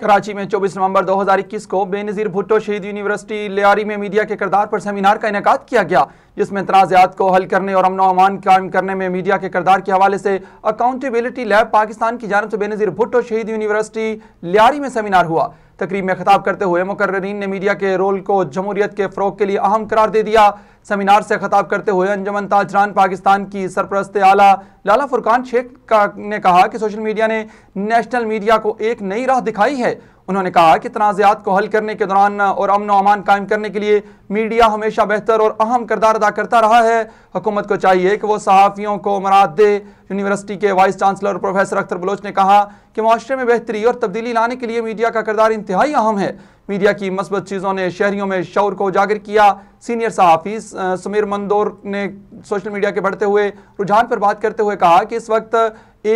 कराची में 24 नवंबर 2021 को बेनजीर भुट्टो शहीद यूनिवर्सिटी लियारी में मीडिया के किरदार पर सेमिनार का इनका किया गया जिसमें तनाज़ात को हल करने और अमन अमान कायम करने में मीडिया के किरदार के हवाले से अकाउंटेबिलिटी लैब पाकिस्तान की जानब से बेनजीर भुट्टो शहीद यूनिवर्सिटी लियारी में सेमिनार हुआ तकरीब में खिताब करते हुए मुकर्रीन ने मीडिया के रोल को जमहूरियत के फ़रोग के लिए अहम करार दे दिया सेमिनार से खताब करते हुए अंजमन ताजरान पाकिस्तान की सरपरस्त आला लाला फुरकान शेख का ने कहा कि सोशल मीडिया ने नेशनल मीडिया को एक नई राह दिखाई है उन्होंने कहा कि तनाज़ात को हल करने के दौरान और अमन अमान कायम करने के लिए मीडिया हमेशा बेहतर और अहम करदार अदा करता रहा है हुकूमत को चाहिए कि वो सहाफ़ियों को मराद दे यूनिवर्सिटी के vice chancellor professor Akhtar Baloch ने कहा कि माशरे में बेहतरी और तब्दीली लाने के लिए मीडिया का करदार इंतहाई अहम है मीडिया की मस्बत चीज़ों ने शहरीों में शौर को उजागर किया सीनियर सहाफ़ी समीर मंदोर ने सोशल मीडिया के बढ़ते हुए रुझान पर बात करते हुए कहा कि इस वक्त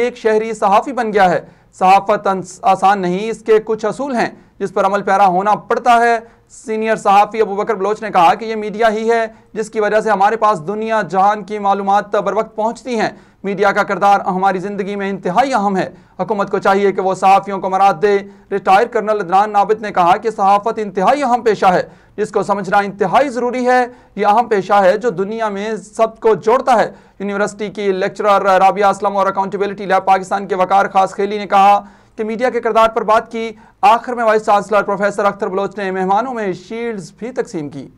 एक शहरी सहाफ़ी बन गया है सहाफ़त आसान नहीं इसके कुछ असूल हैं जिस पर अमल पैरा होना पड़ता है सीनियर सहाफ़ी अबू बकर बलोच ने कहा कि ये मीडिया ही है जिसकी वजह से हमारे पास दुनिया जहान की मालूम बर वक्त पहुँचती हैं मीडिया का किरदार हमारी ज़िंदगी में इंतहाई अहम है हुकूमत को चाहिए कि वो सहाफ़ियों को मराद दे रिटायर कर्नल अदनान नाबित ने कहा कि सहाफ़त इंतहाई अहम पेशा है जिसको समझना इंतहाई ज़रूरी है यह अहम पेशा है जो दुनिया में सबको जोड़ता है यूनिवर्सिटी की लेक्चरर राबिया असलम और अकाउंटेबिलिटी लैब पाकिस्तान के वकार खास खेली ने कहा कि मीडिया के किरदार पर बात की आखिर में vice chancellor professor Akhtar Baloch ने मेहमानों में शील्ड भी तकसीम की